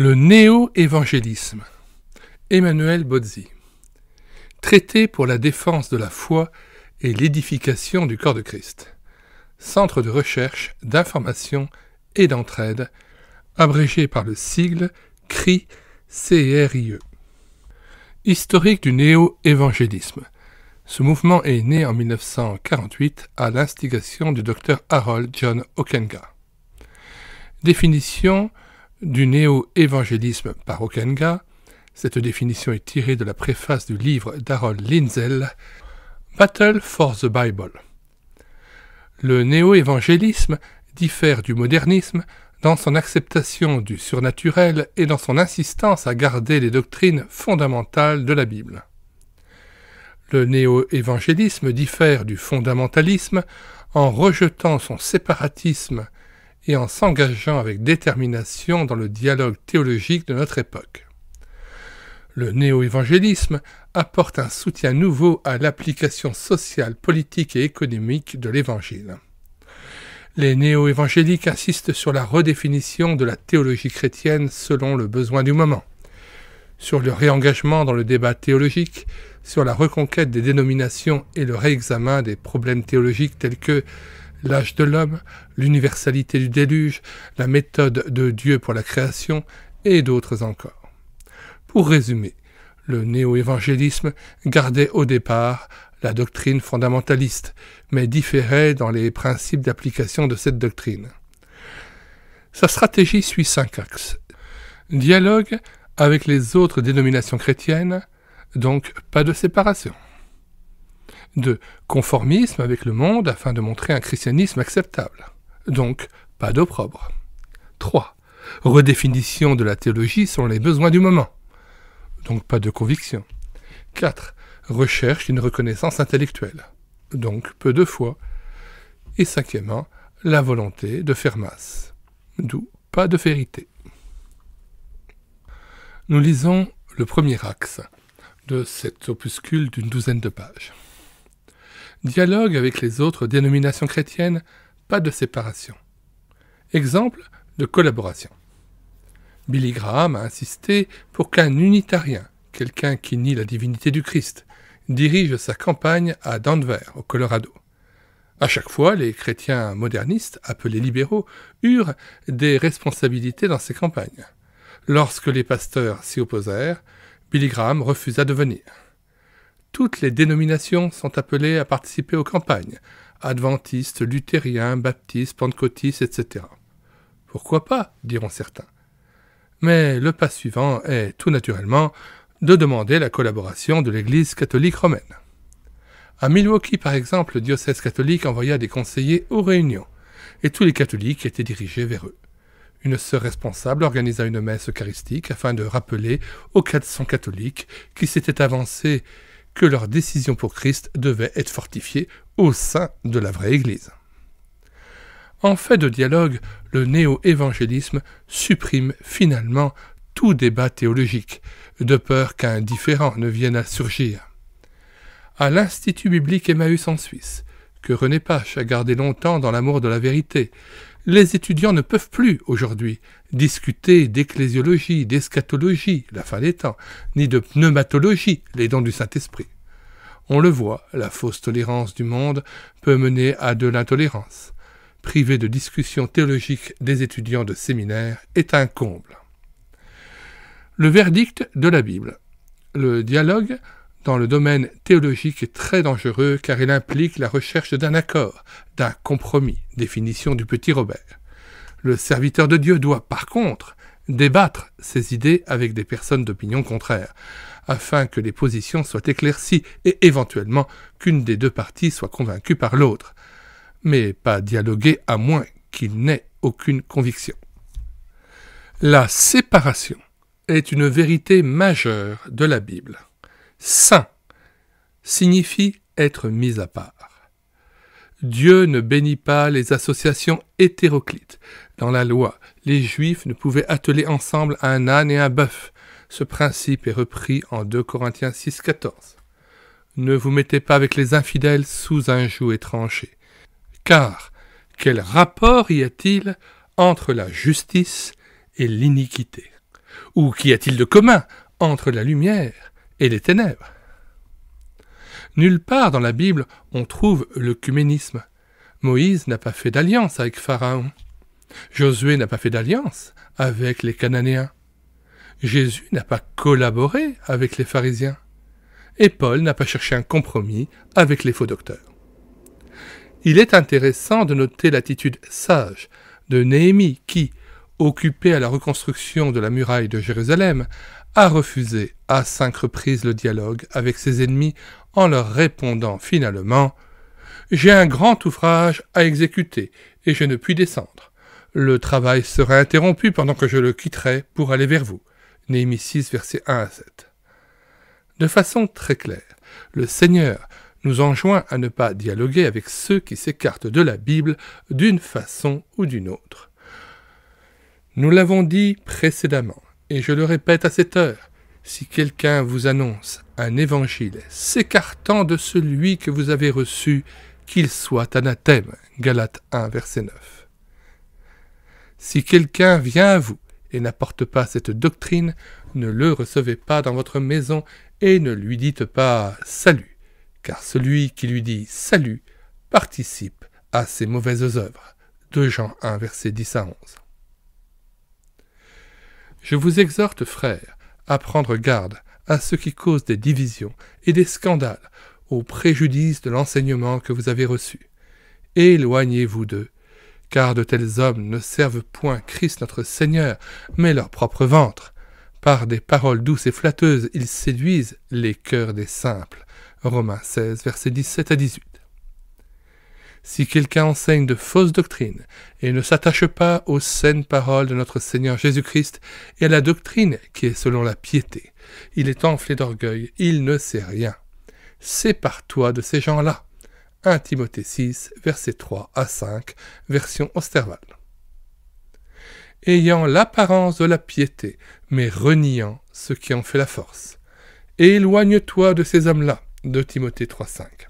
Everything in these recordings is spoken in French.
Le néo-évangélisme. Emmanuel Bozzi. Traité pour la défense de la foi et l'édification du corps de Christ. Centre de recherche, d'information et d'entraide, abrégé par le sigle CRIE. Historique du néo-évangélisme. Ce mouvement est né en 1948 à l'instigation du docteur Harold John Okenga. Définition du néo-évangélisme par Okenga. Cette définition est tirée de la préface du livre d'Harold Linzel, Battle for the Bible. Le néo-évangélisme diffère du modernisme dans son acceptation du surnaturel et dans son insistance à garder les doctrines fondamentales de la Bible. Le néo-évangélisme diffère du fondamentalisme en rejetant son séparatisme et en s'engageant avec détermination dans le dialogue théologique de notre époque. Le néo-évangélisme apporte un soutien nouveau à l'application sociale, politique et économique de l'Évangile. Les néo-évangéliques insistent sur la redéfinition de la théologie chrétienne selon le besoin du moment, sur le réengagement dans le débat théologique, sur la reconquête des dénominations et le réexamen des problèmes théologiques tels que l'âge de l'homme, l'universalité du déluge, la méthode de Dieu pour la création, et d'autres encore. Pour résumer, le néo-évangélisme gardait au départ la doctrine fondamentaliste, mais différait dans les principes d'application de cette doctrine. Sa stratégie suit cinq axes. Dialogue avec les autres dénominations chrétiennes, donc pas de séparation de conformisme avec le monde afin de montrer un christianisme acceptable. Donc, pas d'opprobre. 3. Redéfinition de la théologie selon les besoins du moment. Donc, pas de conviction. 4. Recherche d'une reconnaissance intellectuelle. Donc, peu de foi. Et cinquièmement, la volonté de faire masse. D'où pas de vérité. Nous lisons le premier axe de cet opuscule d'une douzaine de pages dialogue avec les autres dénominations chrétiennes, pas de séparation. Exemple de collaboration. Billy Graham a insisté pour qu'un unitarien, quelqu'un qui nie la divinité du Christ, dirige sa campagne à Denver, au Colorado. À chaque fois, les chrétiens modernistes, appelés libéraux, eurent des responsabilités dans ces campagnes. Lorsque les pasteurs s'y opposèrent, Billy Graham refusa de venir. Toutes les dénominations sont appelées à participer aux campagnes, adventistes, luthériens, baptistes, pentecôtistes, etc. Pourquoi pas, diront certains. Mais le pas suivant est, tout naturellement, de demander la collaboration de l'Église catholique romaine. À Milwaukee, par exemple, le diocèse catholique envoya des conseillers aux réunions, et tous les catholiques étaient dirigés vers eux. Une sœur responsable organisa une messe eucharistique afin de rappeler aux 400 catholiques qui s'étaient avancés que leur décision pour Christ devait être fortifiée au sein de la vraie Église. En fait de dialogue, le néo-évangélisme supprime finalement tout débat théologique, de peur qu'un différent ne vienne à surgir. À l'Institut biblique Emmaüs en Suisse, que René Pache a gardé longtemps dans l'amour de la vérité, les étudiants ne peuvent plus aujourd'hui discuter d'ecclésiologie, d'eschatologie, la fin des temps, ni de pneumatologie, les dons du Saint-Esprit. On le voit, la fausse tolérance du monde peut mener à de l'intolérance. Priver de discussion théologique des étudiants de séminaire est un comble. Le verdict de la Bible. Le dialogue dans le domaine théologique est très dangereux car il implique la recherche d'un accord, d'un compromis, définition du petit Robert. Le serviteur de Dieu doit par contre débattre ses idées avec des personnes d'opinion contraire, afin que les positions soient éclaircies et éventuellement qu'une des deux parties soit convaincue par l'autre, mais pas dialoguer à moins qu'il n'ait aucune conviction. La séparation est une vérité majeure de la Bible. Saint signifie être mis à part. Dieu ne bénit pas les associations hétéroclites. Dans la loi, les Juifs ne pouvaient atteler ensemble un âne et un bœuf. Ce principe est repris en 2 Corinthiens 6,14. « Ne vous mettez pas avec les infidèles sous un joug étranger. Car quel rapport y a-t-il entre la justice et l'iniquité Ou qu'y a-t-il de commun entre la lumière et les ténèbres. Nulle part dans la Bible on trouve l'œcuménisme. Moïse n'a pas fait d'alliance avec Pharaon. Josué n'a pas fait d'alliance avec les Cananéens. Jésus n'a pas collaboré avec les pharisiens. Et Paul n'a pas cherché un compromis avec les faux docteurs. Il est intéressant de noter l'attitude sage de Néhémie qui, occupé à la reconstruction de la muraille de Jérusalem, a refusé à cinq reprises le dialogue avec ses ennemis en leur répondant finalement J'ai un grand ouvrage à exécuter et je ne puis descendre. Le travail sera interrompu pendant que je le quitterai pour aller vers vous. Néhémie 6, verset 1 à 7. De façon très claire, le Seigneur nous enjoint à ne pas dialoguer avec ceux qui s'écartent de la Bible d'une façon ou d'une autre. Nous l'avons dit précédemment, et je le répète à cette heure, si quelqu'un vous annonce un évangile s'écartant de celui que vous avez reçu, qu'il soit anathème. Galates 1, verset 9. Si quelqu'un vient à vous et n'apporte pas cette doctrine, ne le recevez pas dans votre maison et ne lui dites pas salut, car celui qui lui dit salut participe à ses mauvaises œuvres. 2 Jean 1, verset 10 à 11. Je vous exhorte, frères, à prendre garde à ce qui cause des divisions et des scandales au préjudice de l'enseignement que vous avez reçu. Éloignez-vous d'eux, car de tels hommes ne servent point Christ notre Seigneur, mais leur propre ventre. Par des paroles douces et flatteuses, ils séduisent les cœurs des simples. Romains 16, versets 17 à 18. Si quelqu'un enseigne de fausses doctrines et ne s'attache pas aux saines paroles de notre Seigneur Jésus-Christ et à la doctrine qui est selon la piété, il est enflé d'orgueil, il ne sait rien. Sépare-toi de ces gens-là. 1 Timothée 6, verset 3 à 5, version Osterwald. Ayant l'apparence de la piété, mais reniant ce qui en fait la force. Éloigne-toi de ces hommes-là. 2 Timothée 3, 5.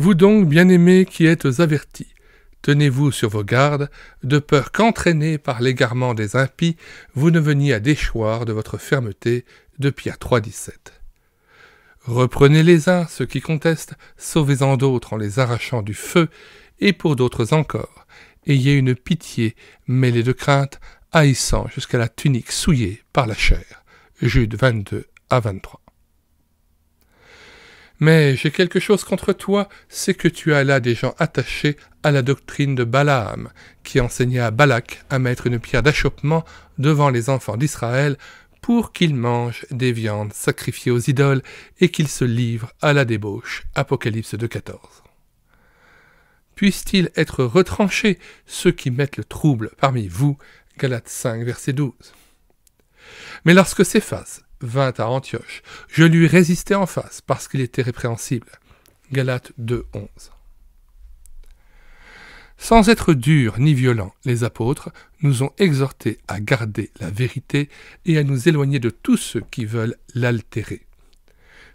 Vous donc, bien-aimés qui êtes avertis, tenez-vous sur vos gardes, de peur qu'entraînés par l'égarement des impies, vous ne veniez à déchoir de votre fermeté de Pierre 3.17. Reprenez les uns ceux qui contestent, sauvez-en d'autres en les arrachant du feu, et pour d'autres encore, ayez une pitié mêlée de crainte, haïssant jusqu'à la tunique souillée par la chair. Jude 22 à 23. Mais j'ai quelque chose contre toi, c'est que tu as là des gens attachés à la doctrine de Balaam, qui enseigna à Balak à mettre une pierre d'achoppement devant les enfants d'Israël pour qu'ils mangent des viandes sacrifiées aux idoles et qu'ils se livrent à la débauche. Apocalypse 2.14. Puissent-ils être retranchés, ceux qui mettent le trouble parmi vous Galates 5, verset 12. Mais lorsque s'efface vint à Antioche. Je lui résistais en face parce qu'il était répréhensible. Galates 2, 11. Sans être durs ni violents, les apôtres nous ont exhortés à garder la vérité et à nous éloigner de tous ceux qui veulent l'altérer.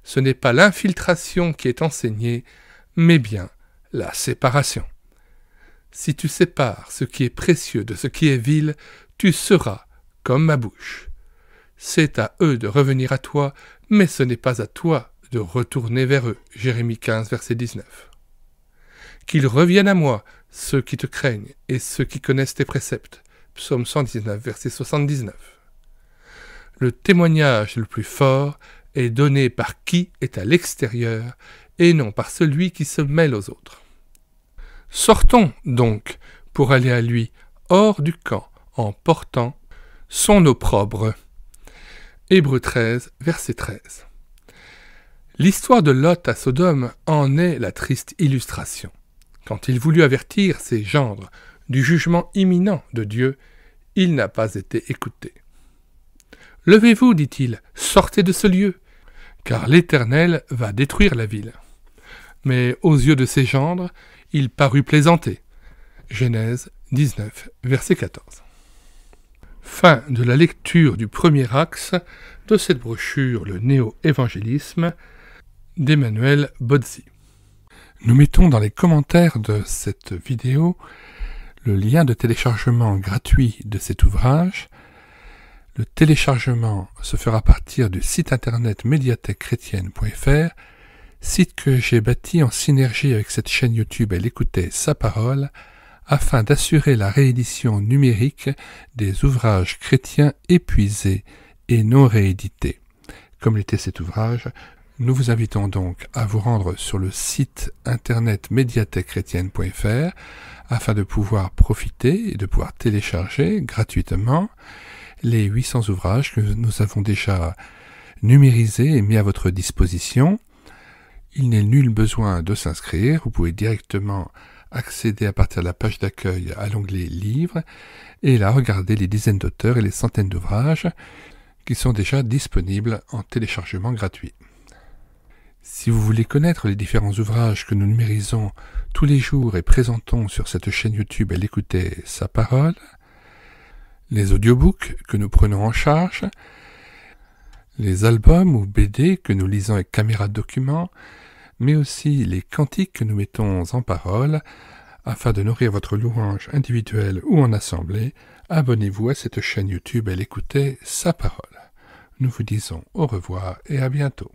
Ce n'est pas l'infiltration qui est enseignée, mais bien la séparation. Si tu sépares ce qui est précieux de ce qui est vil, tu seras comme ma bouche. C'est à eux de revenir à toi, mais ce n'est pas à toi de retourner vers eux. Jérémie 15, verset 19. Qu'ils reviennent à moi, ceux qui te craignent et ceux qui connaissent tes préceptes. Psaume 119, verset 79. Le témoignage le plus fort est donné par qui est à l'extérieur et non par celui qui se mêle aux autres. Sortons donc pour aller à lui hors du camp en portant son opprobre. Hébreu 13, verset 13. L'histoire de Lot à Sodome en est la triste illustration. Quand il voulut avertir ses gendres du jugement imminent de Dieu, il n'a pas été écouté. Levez-vous, dit-il, sortez de ce lieu, car l'Éternel va détruire la ville. Mais aux yeux de ses gendres, il parut plaisanter. Genèse 19, verset 14. Fin de la lecture du premier axe de cette brochure Le néo-évangélisme d'Emmanuel Bozzi. Nous mettons dans les commentaires de cette vidéo le lien de téléchargement gratuit de cet ouvrage. Le téléchargement se fera à partir du site internet médiathèquechrétienne.fr, site que j'ai bâti en synergie avec cette chaîne YouTube Elle écoutait sa parole afin d'assurer la réédition numérique des ouvrages chrétiens épuisés et non réédités. Comme l'était cet ouvrage, nous vous invitons donc à vous rendre sur le site internet médiathèquechrétienne.fr afin de pouvoir profiter et de pouvoir télécharger gratuitement les 800 ouvrages que nous avons déjà numérisés et mis à votre disposition. Il n'est nul besoin de s'inscrire, vous pouvez directement accéder à partir de la page d'accueil à l'onglet Livres, et là regarder les dizaines d'auteurs et les centaines d'ouvrages qui sont déjà disponibles en téléchargement gratuit. Si vous voulez connaître les différents ouvrages que nous numérisons tous les jours et présentons sur cette chaîne YouTube elle écoutait sa parole, les audiobooks que nous prenons en charge, les albums ou BD que nous lisons avec caméra de document, mais aussi les cantiques que nous mettons en parole, afin de nourrir votre louange individuelle ou en assemblée, abonnez-vous à cette chaîne YouTube et l'écoutez sa parole. Nous vous disons au revoir et à bientôt.